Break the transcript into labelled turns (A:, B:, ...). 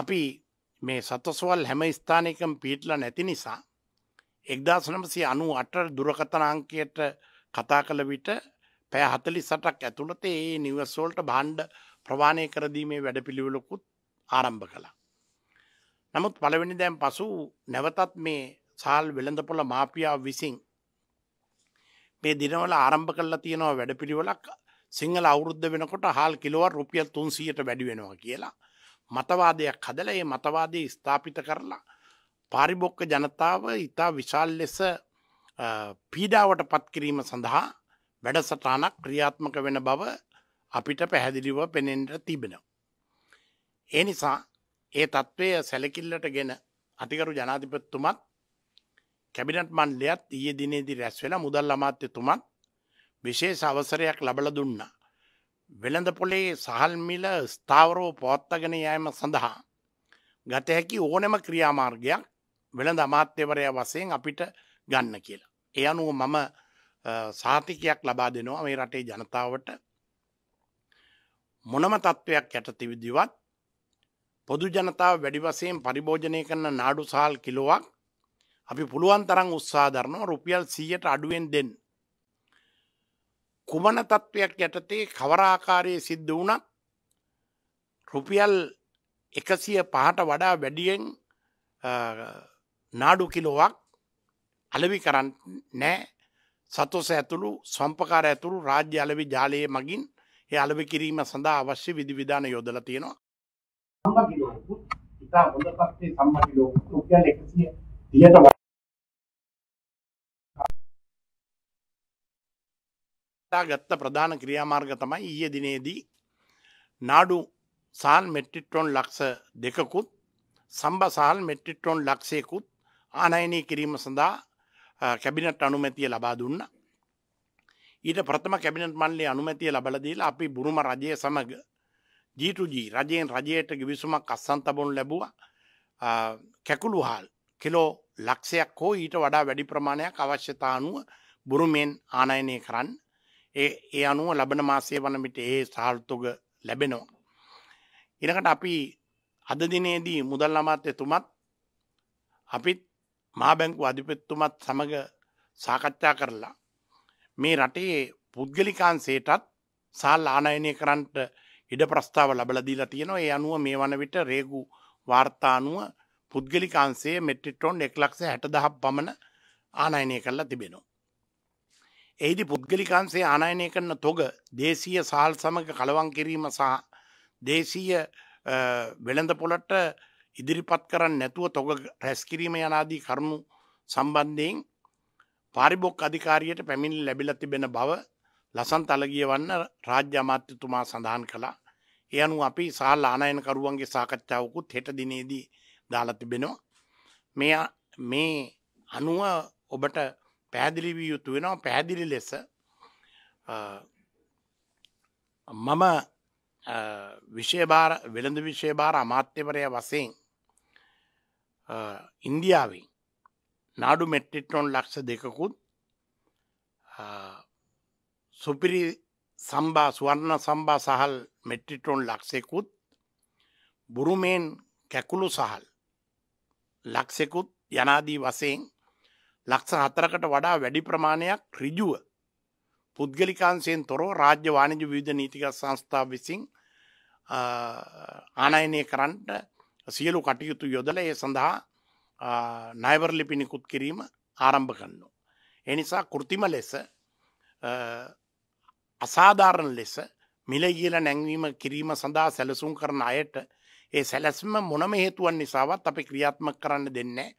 A: අපි මේ සතස්වල් හැම ස්ථානයකම් පිටල නැති නිසා එක්දස් නමසේ අනු අට දුරකතනාංකයට කතා කළ විට පැය හතලි සටක් ඇතුළත ඒ නිවස්සෝල්ට බණ්ඩ ප්‍රවාණය කරදීමේ වැඩපිළිවෙලකුත් ආරම්භ කළා. නමුත් පළවෙනි දැන් පසු නැවතත් මේ සාල් වෙළඳපොළ මාපියාව විසින් මේ දිනවල ආරම්භ කරලා තියෙනවා වැඩපිළිවෙලක් සිංහල අවුරුද්ධ වෙනකොට හාල් කිලෝව රුපියල් තුන්සියට වැඩි වෙනවා කියලා මතවාදයක් හදල ඒ මතවාදී ස්ථාපිත කරලා පාරිභොක්ක ජනතාව ඉතා විශාල් ලෙස පීඩාවට පත්කිරීම සඳහා වැඩසටානක් ක්‍රියාත්මක වෙන බව අපිට පැහැදිලිව පෙනෙන්ට තිබෙනවා. ඒ නිසා ඒ තත්ත්වය සැලකිල්ලට ගෙන අතිකරු ජනාධිපත්තුමත් කැබිනට මණ්ඩලයත් ඊය දිනේදි රැස් වෙලා මුදල් අමාත්‍යතුමත් විශේෂ අවසරයක් ලබල දුන්නා. වෙළඳපොලේ සහල්මිල ස්ථාවරෝ පවත්තගෙන යෑම සඳහා. ගත හැකි ඕනෙම ක්‍රියාමාර්ගයක් වෙළඳ අමාත්‍යවරය වසයෙන් අපිට ගන්න කියලා. එය අනුව මම සාතිකයක් ලබා දෙනවා මේ රටේ ජනතාවට මොනම තත්ත්වයක් යට තිවිදිවත් පොදු ජනතාව වැඩි වසයෙන් පරිභෝජනය කරන නාඩු සහල් කිලොවක් අපි පුළුවන් තරම් උත්සාධරනවා රුපියල් සීයට අඩුවෙන් දෙන්න කුමන තත්ත්වයක් යටතේ කවරාකාරයේ සිද්ධ වුණත් රුපියල් එකසිය පහට වඩා වැඩියෙන් නාඩු කිලෝවක් අලවි කරන්න නෑ සතුස ඇතුළු සම්පකාර ඇතුළු රාජ්‍ය අලවි ජාලයේ මගින් ඒ අලවි කිරීම සඳහා අවශ්‍ය විධවිධාන යොදල තියෙනවා ඉතා හොඳ පත්තේ සම්මකිලෝ රුපියල් එකසිය තියට තා ගත්ත ප්‍රධාන ක්‍රියාමාර්ග තමයි ඊය දිනේදී නාඩු සාල් මෙට්ටිට්‍රොන් ලක්ස දෙකකුත් සම්බසාල් මෙට්ටිට්‍රොන් ලක්ෂයකුත් ආනයනය කිරීම සඳහා කැබිනට අනුමැතිය ලබා දුන්න. ඊට ප්‍රථම කැබිනට මල්ලේ අනුමැතිය ලබලදීල අපි බුරුම රජය සමඟ ජීටුජී රජයෙන් රජයට ගිවිසුමක් අස්සන්තබොන් ලැබවා කැකුළු හාල් කෙලෝ ලක්ෂයක් හෝ ඊට වඩා වැඩි ප්‍රමාණයක් අවශ්‍යතානුව බුරුමෙන් ආනයනය කරන්න ඒ අනුව ලබන මාසය වනමිට ඒ සාර්ථක ලැබෙනවා. එනකට අපි අදදිනේදී මුදල් අමාත්‍ය තුමත් අපිත් මාබැංකු අධිපත්තුමත් සමඟ සාකච්ඡා කරලා. මේ රටේ පුද්ගලිකාන්සේටත් සල් ආනයනය කරන්ට ඉඩ ප්‍රස්ථාව ලබලදීලා තියෙනවා ඒ අනුව මේ වන විට රේගු වාර්තානුව පුද්ගලිකාන්සේ මෙට්‍රිටොන් එක් ලක්ෂ හැට දහක් පමණ ආනයනය කරලා තිබෙනවා. එහිදි පුද්ගලිකන්සේ ආනයනය කරන තොග දේශීය සහල් සමඟ කලවන් කිරීම සහ දේශීය වෙළඳ පොලට ඉදිරිපත් කරන්න නැතුව තොග රැස්කිරීම යනාදී කරුණු සම්බන්ධයෙන් පාරිබොක් අධිකාරියට පැමිණි ලැබිල තිබෙන බව ලසන් තලගිය වන්න රාජ්‍ය අමාත්‍යතුමා සඳහන් කළා එ අනු අපි සහල් ආනයනකරුවන්ගේ සාකච්ඡාවකුත් හෙට දිනේදී දාලතිබෙනවා මේ අනුව ඔබට පැහැදිලි විය යුතු වෙනවා පැහැදිලි ලෙස මම විශේභාර වෙළඳ විශේභාර අමාත්‍යවරය වසයෙන් ඉන්දියාවේ නාඩු මෙට්ටිට්ටොන් ලක්ෂ දෙකකුත් සුපිරි සම්බා සුවන්න සම්බා සහල් මෙට්ටිටොන් ලක්සෙකුත් බුරුමෙන් කැකුළු සහල් ලක්සෙකුත් යනාදී වසයෙන් ලක්ෂ හතරකට වඩා වැඩි ප්‍රමාණයක් රිජුව පුද්ගලිකාන්සයෙන් තොරෝ රාජ්‍ය වාණජ විධ නීතික සංස්ථාව විසින් ආනයනය කරන්නට සියලු කටයුතු යොදල ඒ සඳහා නයිවර්ලි පිණිකුත් කිරීම ආරම්භ කන්නු. එනිසා කෘතිම ලෙස අසාධාරණ ලෙස මිල කියල නැංවීම කිරීම සඳහා සැලසුම් කරන අයට ඒ සැලැස්ම මොනම හේතුවන් නිසාවත් අපි ක්‍රියාත්ම කරන්න දෙන්නේ